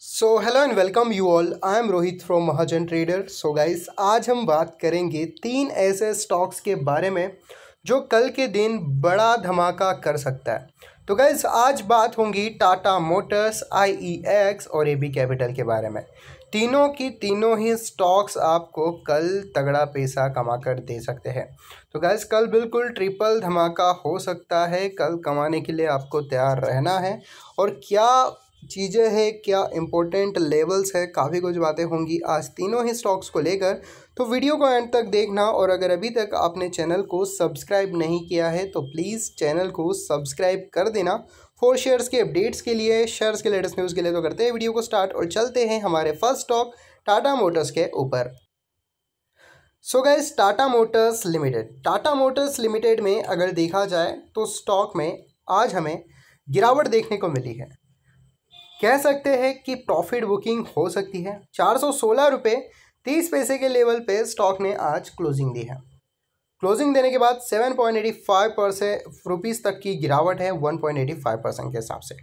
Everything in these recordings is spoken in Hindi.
so hello and welcome you all I am Rohit from Mahajan trader so guys आज हम बात करेंगे तीन ऐसे स्टॉक्स के बारे में जो कल के दिन बड़ा धमाका कर सकता है तो गाइस आज बात होगी टाटा मोटर्स आईईएक्स और ए बी कैपिटल के बारे में तीनों की तीनों ही स्टॉक्स आपको कल तगड़ा पैसा कमा कर दे सकते हैं तो गैस कल बिल्कुल ट्रिपल धमाका हो सकता है कल कमाने के लिए आपको तैयार रहना है और क्या चीज़ें हैं क्या इंपॉर्टेंट लेवल्स है काफ़ी कुछ बातें होंगी आज तीनों ही स्टॉक्स को लेकर तो वीडियो को एंड तक देखना और अगर अभी तक आपने चैनल को सब्सक्राइब नहीं किया है तो प्लीज़ चैनल को सब्सक्राइब कर देना फोर शेयर्स के अपडेट्स के लिए शेयर्स के लेटेस्ट न्यूज़ के लिए तो करते हैं वीडियो को स्टार्ट और चलते हैं हमारे फर्स्ट स्टॉक टाटा मोटर्स के ऊपर so guys Tata Motors Limited Tata Motors Limited में अगर देखा जाए तो स्टॉक में आज हमें गिरावट देखने को मिली है कह सकते हैं कि प्रॉफिट बुकिंग हो सकती है चार सौ सोलह रुपये तीस पैसे के लेवल पे स्टॉक ने आज क्लोजिंग दी है क्लोजिंग देने के बाद seven point eighty five percent rupees तक की गिरावट है one point eighty five percent के हिसाब से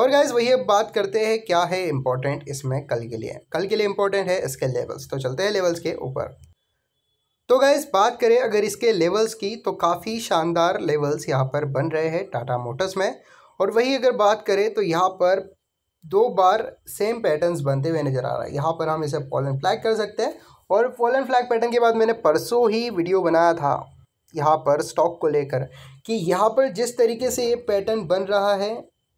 और गाइज वही अब बात करते हैं क्या है इंपॉर्टेंट इसमें कल के लिए कल के लिए इंपॉर्टेंट है इसके लेवल्स तो चलते हैं लेवल्स के ऊपर तो गाइज बात करें अगर इसके लेवल्स की तो काफ़ी शानदार लेवल्स यहाँ पर बन रहे हैं टाटा मोटर्स में और वही अगर बात करें तो यहाँ पर दो बार सेम पैटर्न्स बनते हुए नज़र आ रहा है यहाँ पर हम इसे फॉल एंड फ्लैग कर सकते हैं और फॉल एंड फ्लैग पैटर्न के बाद मैंने परसों ही वीडियो बनाया था यहाँ पर स्टॉक को लेकर कि यहाँ पर जिस तरीके से ये पैटर्न बन रहा है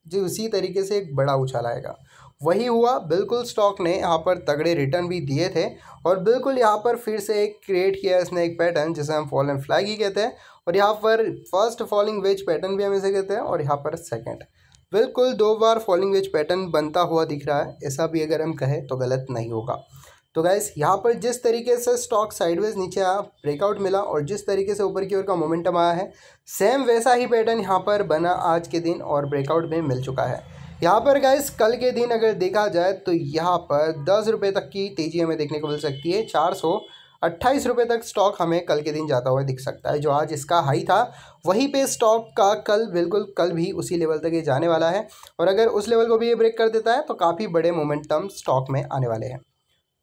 जो उसी तरीके से एक बड़ा उछाल आएगा वही हुआ बिल्कुल स्टॉक ने यहाँ पर तगड़े रिटर्न भी दिए थे और बिल्कुल यहाँ पर फिर से एक क्रिएट किया इसने एक पैटर्न जिसे हम फॉल एंड फ्लैग ही कहते हैं और यहाँ पर फर्स्ट फॉलिंग वेज पैटर्न भी हम इसे कहते हैं और यहाँ पर सेकेंड बिल्कुल दो बार फॉलिंग वेज पैटर्न बनता हुआ दिख रहा है ऐसा भी अगर हम कहें तो गलत नहीं होगा तो गाइस यहाँ पर जिस तरीके से स्टॉक साइडवेज नीचे आया ब्रेकआउट मिला और जिस तरीके से ऊपर की ओर का मोमेंटम आया है सेम वैसा ही पैटर्न यहाँ पर बना आज के दिन और ब्रेकआउट में मिल चुका है यहाँ पर गाइस कल के दिन अगर देखा जाए तो यहाँ पर दस रुपये तक की तेज़ी हमें देखने को मिल सकती है चार सौ अट्ठाईस रुपये तक स्टॉक हमें कल के दिन जाता हुआ दिख सकता है जो आज इसका हाई था वहीं पे स्टॉक का कल बिल्कुल कल भी उसी लेवल तक ये जाने वाला है और अगर उस लेवल को भी ये ब्रेक कर देता है तो काफ़ी बड़े मोमेंटम स्टॉक में आने वाले हैं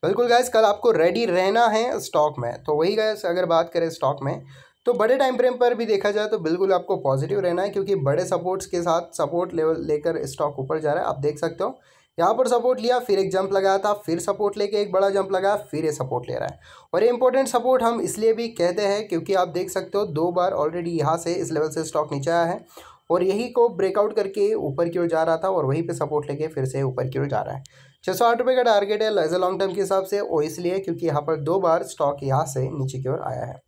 बिल्कुल गैस कल आपको रेडी रहना है स्टॉक में तो वही गैस अगर बात करें स्टॉक में तो बड़े टाइम फ्रेम पर भी देखा जाए तो बिल्कुल आपको पॉजिटिव रहना है क्योंकि बड़े सपोर्ट्स के साथ सपोर्ट लेवल लेकर स्टॉक ऊपर जा रहा है आप देख सकते हो यहाँ पर सपोर्ट लिया फिर एक जंप लगाया था फिर सपोर्ट लेके एक बड़ा जंप लगाया फिर ये सपोर्ट ले रहा है और ये इंपॉर्टेंट सपोर्ट हम इसलिए भी कहते हैं क्योंकि आप देख सकते हो दो बार ऑलरेडी यहाँ से इस लेवल से स्टॉक नीचे आया है और यही को ब्रेकआउट करके ऊपर की ओर जा रहा था और वहीं पर सपोर्ट लेके फिर से ऊपर की ओर जा रहा है छः सौ आठ रुपये का टारगेट है एज ए लॉन्ग टर्म के हिसाब से और इसलिए क्योंकि यहाँ पर दो बार स्टॉक यहाँ से नीचे की ओर आया है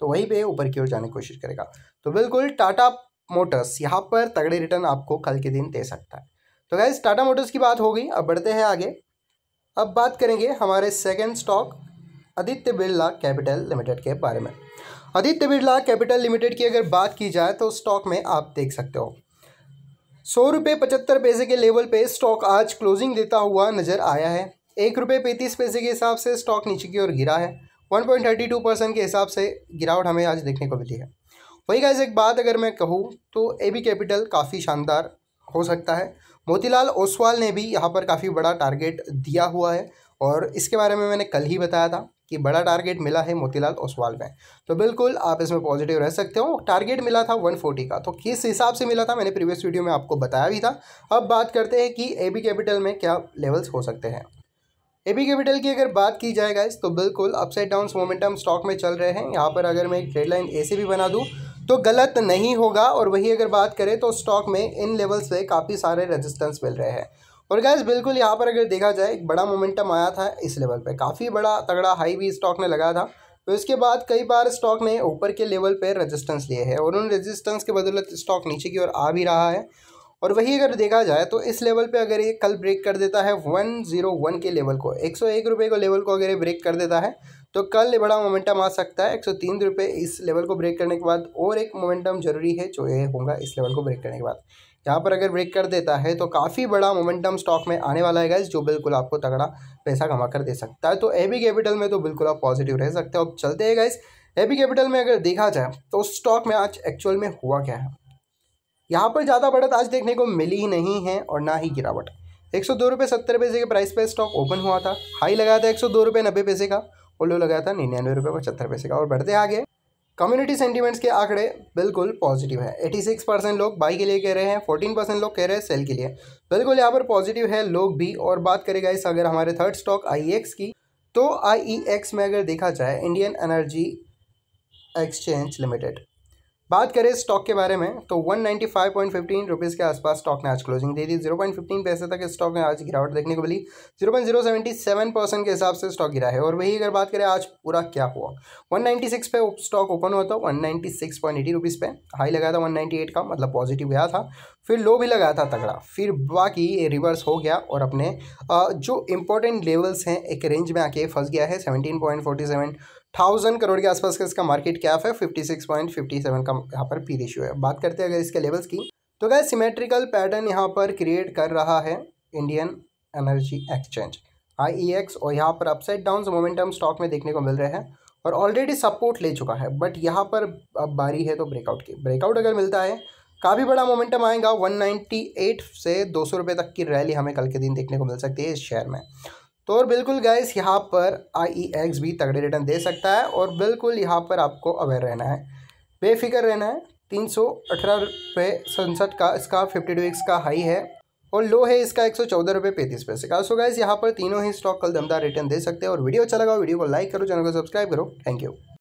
तो वहीं पे ऊपर की ओर जाने की कोशिश करेगा तो बिल्कुल टाटा मोटर्स यहाँ पर तगड़े रिटर्न आपको कल के दिन दे सकता है तो गाइज टाटा मोटर्स की बात हो गई अब बढ़ते हैं आगे अब बात करेंगे हमारे second stock Aditya Birla Capital Limited के बारे में आदित्य बिरला कैपिटल लिमिटेड की अगर बात की जाए तो स्टॉक में आप देख सकते हो सौ रुपये पचहत्तर पैसे के लेवल पे स्टॉक आज क्लोजिंग देता हुआ नज़र आया है एक रुपये पैंतीस पैसे के हिसाब से स्टॉक नीचे की ओर गिरा है one point thirty two percent के हिसाब से गिरावट हमें आज देखने को मिली है वही गैस एक बात अगर मैं कहूँ तो ए बी कैपिटल काफ़ी शानदार हो सकता है मोतीलाल ओसवाल ने भी यहाँ पर काफ़ी बड़ा टारगेट दिया हुआ है और इसके बारे में मैंने कल ही बताया था कि बड़ा टारगेट मिला है मोतीलाल ओसवाल में तो बिल्कुल आप इसमें पॉजिटिव रह सकते हो टारगेट मिला था 140 का तो किस हिसाब से मिला था मैंने प्रीवियस वीडियो में आपको बताया भी था अब बात करते हैं कि ए बी कैपिटल में क्या लेवल्स हो सकते हैं ए बी कैपिटल की अगर बात की जाएगा इस तो बिल्कुल अपसाइड डाउन मोमेंटम स्टॉक में चल रहे हैं यहाँ पर अगर मैं एक ट्रेडलाइन ए ऐसे भी बना दूँ तो गलत नहीं होगा और वही अगर बात करें तो स्टॉक में इन लेवल्स पे काफ़ी सारे रेजिस्टेंस मिल रहे हैं और गैस बिल्कुल यहाँ पर अगर देखा जाए एक बड़ा मोमेंटम आया था इस लेवल पे काफ़ी बड़ा तगड़ा हाई भी स्टॉक ने लगाया था तो इसके बाद कई बार स्टॉक ने ऊपर के लेवल पर रजिस्टेंस लिए हैं और उन रजिस्टेंस के बदौलत स्टॉक नीचे की ओर आ भी रहा है और वही अगर देखा जाए तो इस लेवल पे अगर ये कल ब्रेक कर देता है 101 के लेवल को एक रुपए को लेवल को अगर ये ब्रेक कर देता है तो कल बड़ा मोमेंटम आ सकता है एक सौ तीन रुपये इस लेवल को ब्रेक करने के बाद और एक मोमेंटम जरूरी है जो ये होगा इस लेवल को ब्रेक करने के बाद यहाँ पर अगर ब्रेक कर देता है तो काफ़ी बड़ा मोमेंटम स्टॉक में आने वाला है गाइज जो बिल्कुल आपको तगड़ा पैसा कमा कर दे सकता है तो बी कैपिटल में तो बिल्कुल आप पॉजिटिव रह सकते हो अब चलते हैं गाइज बी कैपिटल में अगर देखा जाए तो उस स्टॉक में आज एक्चुअल में हुआ क्या है यहाँ पर ज़्यादा बढ़त आज देखने को मिली ही नहीं है और ना ही गिरावट एक सौ दो रुपये सत्तर पैसे के प्राइस पर स्टॉक ओपन हुआ था हाई लगा था एक सौ दो रुपये नब्बे पैसे का लो लगाया था निन्यानवे रुपये पचहत्तर पैसे का और बढ़ते आगे कम्युनिटी सेंटीमेंट्स के आंकड़े बिल्कुल पॉजिटिव है 86 परसेंट लोग बाई के लिए कह रहे हैं 14 परसेंट लोग कह रहे हैं सेल के लिए बिल्कुल यहाँ पर पॉजिटिव है लोग भी और बात करेगा इस अगर हमारे थर्ड स्टॉक आई की तो आई e में अगर देखा जाए इंडियन एनर्जी एक्सचेंज लिमिटेड बात करें स्टॉक के बारे में तो 195.15 रुपीस के आसपास स्टॉक ने आज क्लोजिंग दे दी 0.15 पैसे तक स्टॉक ने आज गिरावट देखने को मिली 0.077 परसेंट के हिसाब से स्टॉक गिरा है और वही अगर बात करें आज पूरा क्या हुआ 196 पे स्टॉक ओपन हुआ था 196.80 रुपीस पे हाई लगा था 198 का मतलब पॉजिटिव गया था फिर लो भी लगाया था तगड़ा फिर बाकी रिवर्स हो गया और अपने जो इम्पोर्टेंट लेवल्स हैं एक रेंज में आके फंस गया है seventeen point forty seven thousand crore के आसपास का इसका मार्केट कैप है fifty six point fifty seven का यहाँ पर पी रेशियो है बात करते हैं अगर इसके लेवल्स की तो क्या सिमेट्रिकल पैटर्न यहाँ पर क्रिएट कर रहा है इंडियन एनर्जी एक्सचेंज आई और यहाँ पर अपसाइड डाउन मोमेंटम स्टॉक में देखने को मिल रहे हैं और ऑलरेडी सपोर्ट ले चुका है बट यहाँ पर अब बारी है तो ब्रेकआउट की ब्रेकआउट अगर मिलता है काफ़ी बड़ा मोमेंटम आएगा एट से दो सौ तक की रैली हमें कल के दिन देखने को मिल सकती है इस शेयर में तो और बिल्कुल गैस यहाँ पर आई एक्स e भी तगड़े रिटर्न दे सकता है और बिल्कुल यहाँ पर आपको अवेयर रहना है बेफिक्र रहना है तीन सौ अठारह रुपये सनसठ का इसका फिफ्टी टू एक्स का हाई है और लो है इसका एक सौ चौदह रुपये पैंतीस पैसे का सो गैस यहाँ पर तीनों ही स्टॉक कल दमदार रिटर्न दे सकते हैं और वीडियो अच्छा लगा वीडियो को लाइक करो चैनल को सब्सक्राइब करो थैंक यू